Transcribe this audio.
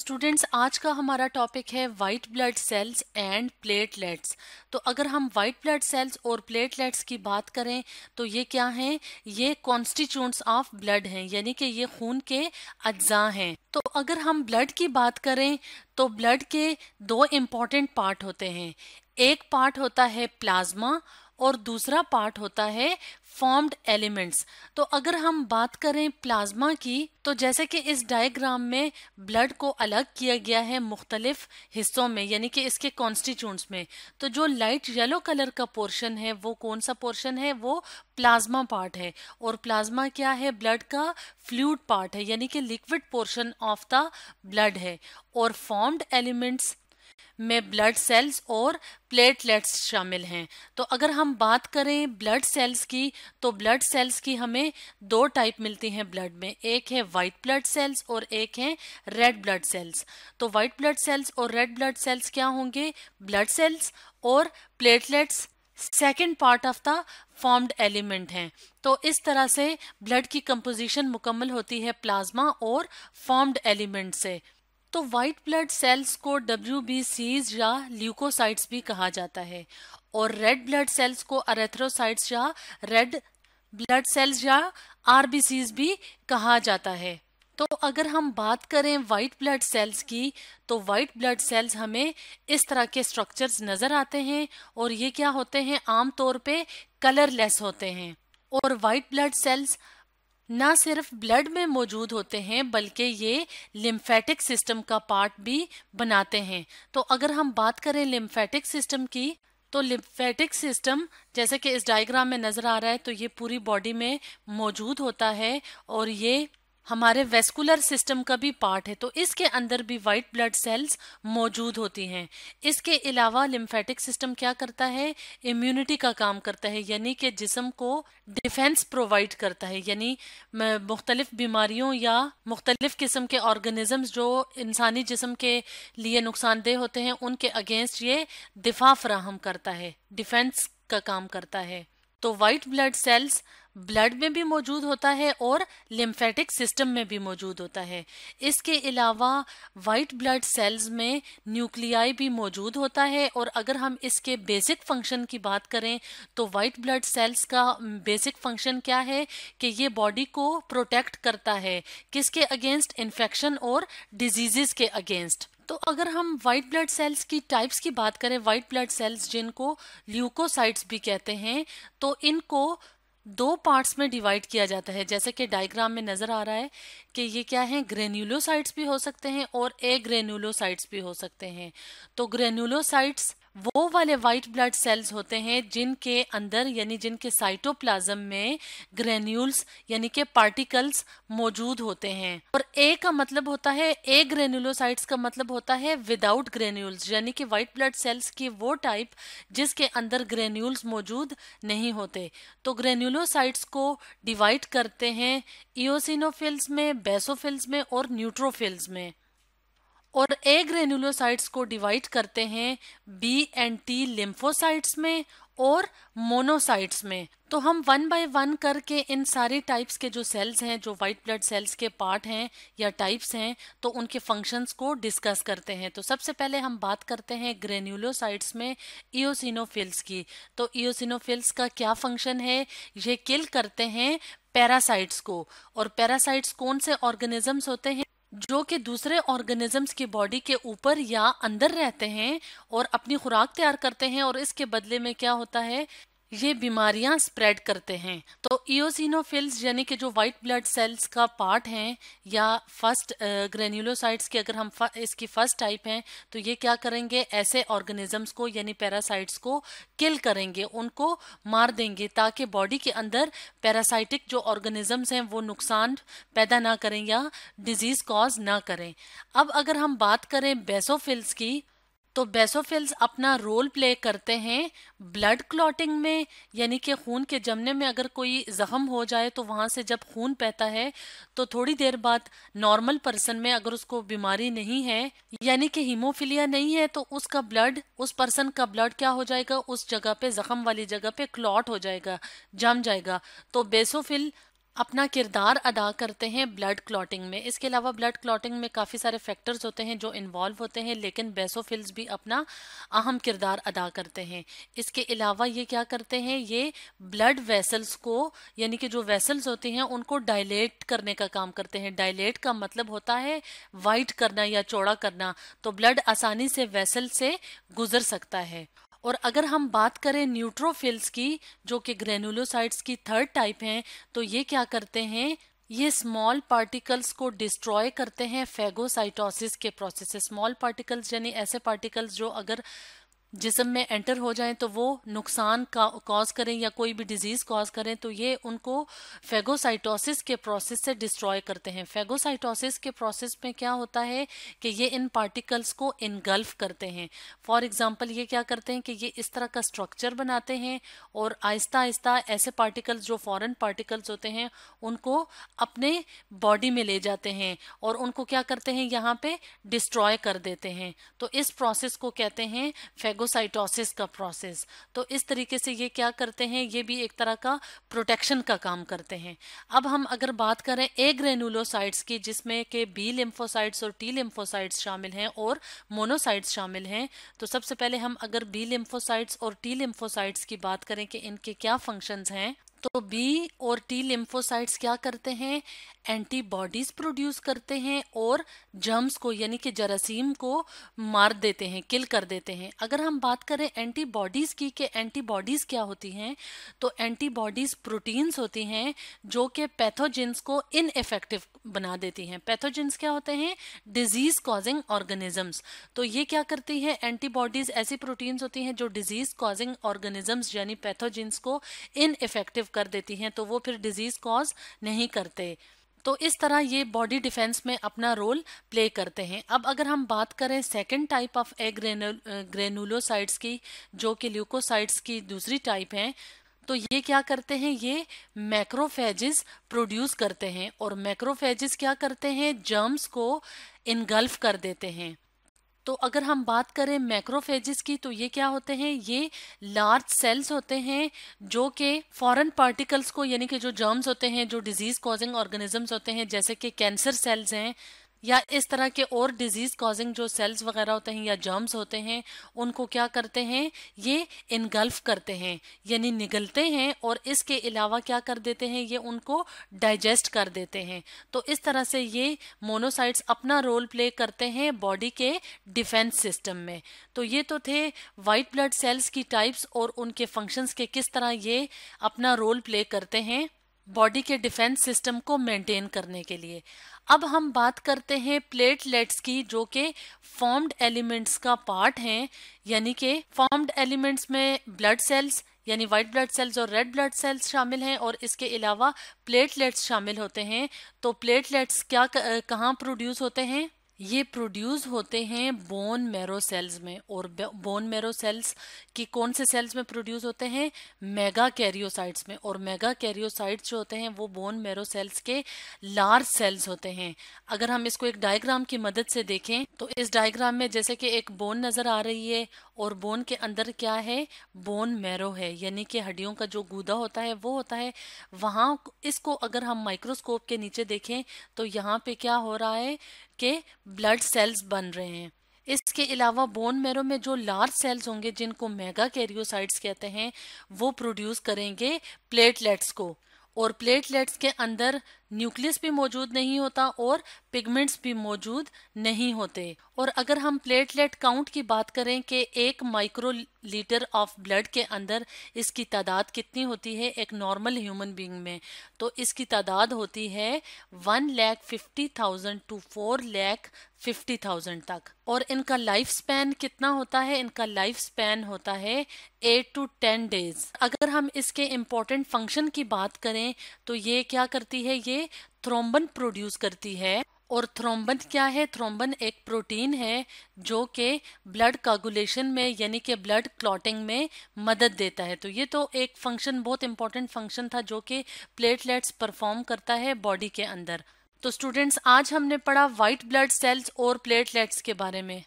students आज का हमारा टॉपिक है white blood cells and platelets तो अगर हम वाइट ब्लड सेल्स और प्लेटलेट्स की बात करें तो ये क्या हैं ये कॉन्स्टिट्यूंट्स ऑफ ब्लड हैं यानी कि ये खून के अज्जा हैं तो अगर हम ब्लड की बात करें तो ब्लड के दो इम्पॉर्टेंट पार्ट होते हैं एक पार्ट होता है प्लाज्मा और दूसरा पार्ट होता है फॉर्म्ड एलिमेंट्स तो अगर हम बात करें प्लाज्मा की तो जैसे कि इस डायग्राम में ब्लड को अलग किया गया है मुख्तलिफ हिस्सों में यानी कि इसके कॉन्स्टिट्यूंट्स में तो जो लाइट येलो कलर का पोर्शन है वो कौन सा पोर्शन है वो प्लाज्मा पार्ट है और प्लाज्मा क्या है ब्लड का फ्लूड पार्ट है यानी कि liquid portion of the blood है और फॉर्म्ड एलिमेंट्स में ब्लड सेल्स और प्लेटलेट्स शामिल हैं तो अगर हम बात करें ब्लड सेल्स की तो ब्लड सेल्स की हमें दो टाइप मिलती हैं ब्लड में एक है वाइट ब्लड सेल्स और एक है रेड ब्लड सेल्स तो वाइट ब्लड सेल्स और रेड ब्लड सेल्स क्या होंगे ब्लड सेल्स और platelets second part of the formed element हैं तो इस तरह से ब्लड की कंपोजिशन मुकम्मल होती है प्लाज्मा और फॉर्म्ड एलिमेंट से तो वाइट ब्लड सेल्स को डब्ल्यू या ल्यूकोसाइट्स भी कहा जाता है और रेड ब्लड सेल्स को अरेथ्रोसाइट्स या रेड ब्लड सेल्स या आरबीसीज भी कहा जाता है तो अगर हम बात करें वाइट ब्लड सेल्स की तो वाइट ब्लड सेल्स हमें इस तरह के स्ट्रक्चर्स नज़र आते हैं और ये क्या होते हैं आमतौर पे कलरलेस होते हैं और वाइट ब्लड सेल्स ना सिर्फ ब्लड में मौजूद होते हैं बल्कि ये लिम्फेटिक सिस्टम का पार्ट भी बनाते हैं तो अगर हम बात करें लिम्फेटिक सिस्टम की तो लिम्फेटिक सिस्टम जैसे कि इस डायग्राम में नज़र आ रहा है तो ये पूरी बॉडी में मौजूद होता है और ये हमारे वेस्कुलर सिस्टम का भी पार्ट है तो इसके अंदर भी वाइट ब्लड सेल्स मौजूद होती हैं इसके अलावा लिम्फेटिक सिस्टम क्या करता है इम्यूनिटी का काम करता है यानी कि जिसम को डिफेंस प्रोवाइड करता है यानी मुख्तलिफ बीमारियों या मुख्तलिफ किस्म के ऑर्गेनिजम्स जो इंसानी जिसम के लिए नुकसानदेह होते हैं उनके अगेंस्ट ये दिफा फ्राहम करता है डिफेंस का काम करता है तो वाइट ब्लड सेल्स ब्लड में भी मौजूद होता है और लिम्फेटिक सिस्टम में भी मौजूद होता है इसके अलावा वाइट ब्लड सेल्स में न्यूक्लियाई भी मौजूद होता है और अगर हम इसके बेसिक फंक्शन की बात करें तो वाइट ब्लड सेल्स का बेसिक फंक्शन क्या है कि ये बॉडी को प्रोटेक्ट करता है किसके अगेंस्ट इन्फेक्शन और डिजीजेस के अगेंस्ट तो अगर हम वाइट ब्लड सेल्स की टाइप्स की बात करें वाइट ब्लड सेल्स जिनको ल्यूकोसाइट्स भी कहते हैं तो इनको दो पार्ट्स में डिवाइड किया जाता है जैसे कि डायग्राम में नजर आ रहा है कि ये क्या है ग्रेन्यूलोसाइट्स भी हो सकते हैं और ए ग्रेन्यूलोसाइट्स भी हो सकते हैं तो ग्रेन्यूलोसाइट्स वो वाले वाइट ब्लड सेल्स होते हैं जिनके अंदर यानी जिनके साइटोप्लाज्म में ग्रेन्यूल्स यानी के पार्टिकल्स मौजूद होते हैं और ए का मतलब होता है ए ग्रेन्यूलोसाइट्स का मतलब होता है विदाउट ग्रेन्यूल्स यानी कि वाइट ब्लड सेल्स की वो टाइप जिसके अंदर ग्रेन्यूल्स मौजूद नहीं होते तो ग्रेन्यूलोसाइट्स को डिवाइड करते हैं इोसिनोफिल्स में बेसोफिल्स में और न्यूट्रोफिल्स में और ए ग्रेन्यूलोसाइट्स को डिवाइड करते हैं बी एंड टी लिम्फोसाइट्स में और मोनोसाइट्स में तो हम वन बाय वन करके इन सारे टाइप्स के जो सेल्स हैं जो वाइट ब्लड सेल्स के पार्ट हैं या टाइप्स हैं तो उनके फंक्शंस को डिस्कस करते हैं तो सबसे पहले हम बात करते हैं ग्रेन्यूलोसाइट्स में ईओसिनोफिल्स की तो ईओसिनोफिल्स का क्या फंक्शन है ये किल करते हैं पैरासाइट्स को और पैरासाइट्स कौन से ऑर्गेनिजम्स होते हैं जो कि दूसरे ऑर्गेनिजम्स की बॉडी के ऊपर या अंदर रहते हैं और अपनी खुराक तैयार करते हैं और इसके बदले में क्या होता है ये बीमारियां स्प्रेड करते हैं तो इओसिनोफिल्स यानी कि जो वाइट ब्लड सेल्स का पार्ट हैं या फर्स्ट ग्रेन्यूलोसाइट्स की अगर हम इसकी फर्स्ट टाइप हैं तो ये क्या करेंगे ऐसे ऑर्गेनिजम्स को यानी पैरासाइट्स को किल करेंगे उनको मार देंगे ताकि बॉडी के अंदर पैरासाइटिक जो ऑर्गेनिजम्स हैं वो नुकसान पैदा ना करें या डिजीज़ कॉज ना करें अब अगर हम बात करें बेसोफिल्स की तो बेसोफिल्स अपना रोल प्ले करते हैं ब्लड क्लॉटिंग में यानी कि खून के जमने में अगर कोई जख्म हो जाए तो वहाँ से जब खून बहता है तो थोड़ी देर बाद नॉर्मल पर्सन में अगर उसको बीमारी नहीं है यानी कि हीमोफिलिया नहीं है तो उसका ब्लड उस पर्सन का ब्लड क्या हो जाएगा उस जगह पे जख्म वाली जगह पे क्लॉट हो जाएगा जम जाएगा तो बेसोफिल अपना किरदार अदा करते हैं ब्लड क्लॉटिंग में इसके अलावा ब्लड क्लॉटिंग में काफ़ी सारे फैक्टर्स होते हैं जो इन्वॉल्व होते हैं लेकिन बेसोफिल्स भी अपना अहम किरदार अदा करते हैं इसके अलावा ये क्या करते हैं ये ब्लड वेसल्स को यानी कि जो वेसल्स होती हैं उनको डायलेट करने का काम करते हैं डायलेट का मतलब होता है वाइट करना या चौड़ा करना तो ब्लड आसानी से वेसल से गुजर सकता है और अगर हम बात करें न्यूट्रोफिल्स की जो कि ग्रेनुलोसाइट्स की थर्ड टाइप हैं तो ये क्या करते हैं ये स्मॉल पार्टिकल्स को डिस्ट्रॉय करते हैं फेगोसाइटोसिस के प्रोसेस स्मॉल पार्टिकल्स यानी ऐसे पार्टिकल्स जो अगर जिसम में एंटर हो जाएं तो वो नुकसान का कॉज करें या कोई भी डिजीज़ कॉज करें तो ये उनको फेगोसाइटोसिस के प्रोसेस से डिस्ट्रॉय करते हैं फेगोसाइटोसिस के प्रोसेस में क्या होता है कि ये इन पार्टिकल्स को इनगल्फ करते हैं फॉर एग्जांपल ये क्या करते हैं कि ये इस तरह का स्ट्रक्चर बनाते हैं और आहिस्ता आहिस्ता ऐसे पार्टिकल्स जो फॉरन पार्टिकल्स होते हैं उनको अपने बॉडी में ले जाते हैं और उनको क्या करते हैं यहाँ पे डिस्ट्रॉय कर देते हैं तो इस प्रोसेस को कहते हैं फेगोसाइटोसिस का प्रोसेस तो इस तरीके से ये क्या करते हैं ये भी एक तरह का प्रोटेक्शन का काम करते हैं अब हम अगर बात करें ए ग्रेनुलोसाइट्स की जिसमें के बी लिम्फोसाइट्स और टी लिम्फोसाइट्स शामिल हैं और मोनोसाइट्स शामिल हैं तो सबसे पहले हम अगर बी लिम्फोसाइट्स और टी लिम्फोसाइट्स की बात करें कि इनके क्या फंक्शंस हैं तो बी और टी लिम्फोसाइट्स क्या करते हैं एंटीबॉडीज प्रोड्यूस करते हैं और जर्म्स को यानी कि जरासीम को मार देते हैं किल कर देते हैं अगर हम बात करें एंटीबॉडीज़ की कि एंटीबॉडीज़ क्या होती हैं तो एंटीबॉडीज़ प्रोटीन्स होती हैं जो कि पैथोजिन्स को इनफेक्टिव बना देती हैं पैथोजिन्स क्या होते हैं डिजीज़ कॉजिंग ऑर्गेनिजम्स तो ये क्या करती है एंटीबॉडीज़ ऐसी प्रोटीन्स होती हैं जो डिजीज़ कॉजिंग ऑर्गेनिजम्स यानी पैथोजिन्स को इनफेक्टिव कर देती हैं तो वो फिर डिजीज़ कॉज नहीं करते तो इस तरह ये बॉडी डिफेंस में अपना रोल प्ले करते हैं अब अगर हम बात करें second type of agranulocytes की जो कि ल्यूकोसाइड्स की दूसरी टाइप है तो ये क्या करते हैं ये मैक्रोफेजिस प्रोड्यूस करते हैं और मैक्रोफेजिस क्या करते हैं जर्म्स को इनगल्फ कर देते हैं तो अगर हम बात करें मैक्रोफेजिस की तो ये क्या होते हैं ये लार्ज सेल्स होते हैं जो कि फॉरेन पार्टिकल्स को यानी कि जो जर्म्स होते हैं जो डिजीज कॉजिंग ऑर्गेनिजम्स होते हैं जैसे कि कैंसर सेल्स हैं या इस तरह के और डिजीज कॉजिंग जो सेल्स वगैरह होते हैं या जर्म्स होते हैं उनको क्या करते हैं ये इनगल्फ करते हैं यानी निगलते हैं और इसके अलावा क्या कर देते हैं ये उनको डाइजेस्ट कर देते हैं तो इस तरह से ये मोनोसाइट्स अपना रोल प्ले करते हैं बॉडी के डिफेंस सिस्टम में तो ये तो थे वाइट ब्लड सेल्स की टाइप्स और उनके फंक्शंस के किस तरह ये अपना रोल प्ले करते हैं बॉडी के डिफेंस सिस्टम को मेंटेन करने के लिए अब हम बात करते हैं प्लेटलेट्स की जो कि फॉर्म्ड एलिमेंट्स का पार्ट हैं यानी कि फॉर्म्ड एलिमेंट्स में ब्लड सेल्स यानी व्हाइट ब्लड सेल्स और रेड ब्लड सेल्स शामिल हैं और इसके अलावा प्लेटलेट्स शामिल होते हैं तो प्लेटलेट्स क्या कहाँ प्रोड्यूस होते हैं ये प्रोड्यूस होते हैं बोन मैरो सेल्स में और बोन मैरो सेल्स की कौन से सेल्स में प्रोड्यूस होते हैं मेगा कैरियोसाइट्स में और मेगा कैरियोसाइट्स जो होते हैं वो बोन मैरो सेल्स के लार्ज सेल्स होते हैं अगर हम इसको एक डायग्राम की मदद से देखें तो इस डायग्राम में जैसे कि एक बोन नजर आ रही है और बोन के अंदर क्या है बोन मैरो है यानी कि हड्डियों का जो गूदा होता है वो होता है वहाँ इसको अगर हम माइक्रोस्कोप के नीचे देखें तो यहाँ पे क्या हो रहा है के ब्लड सेल्स बन रहे हैं इसके अलावा बोन मेरो में जो लार्ज सेल्स होंगे जिनको मेगा कैरियोसाइट्स कहते हैं वो प्रोड्यूस करेंगे प्लेटलेट्स को और प्लेटलेट्स के अंदर न्यूक्लियस भी मौजूद नहीं होता और पिगमेंट्स भी मौजूद नहीं होते और अगर हम प्लेटलेट काउंट की बात करें कि एक माइक्रो लीटर ऑफ ब्लड के अंदर इसकी तादाद कितनी होती है एक नॉर्मल ह्यूमन बींग में तो इसकी तादाद होती है one lakh fifty thousand to four lakh fifty thousand तक और इनका लाइफ स्पैन कितना होता है इनका लाइफ स्पैन होता है एट टू टेन डेज अगर हम इसके इम्पोर्टेंट फंक्शन की बात करें तो ये क्या करती है ये थ्रोम्बन प्रोड्यूस करती है और थ्रोम्बन क्या है थ्रोम्बन एक प्रोटीन है जो कि ब्लड कागुलेशन में यानी कि ब्लड क्लॉटिंग में मदद देता है तो ये तो एक फंक्शन बहुत इंपॉर्टेंट फंक्शन था जो कि प्लेटलेट्स परफॉर्म करता है बॉडी के अंदर तो स्टूडेंट्स आज हमने पढ़ा व्हाइट ब्लड सेल्स और प्लेटलेट्स के बारे में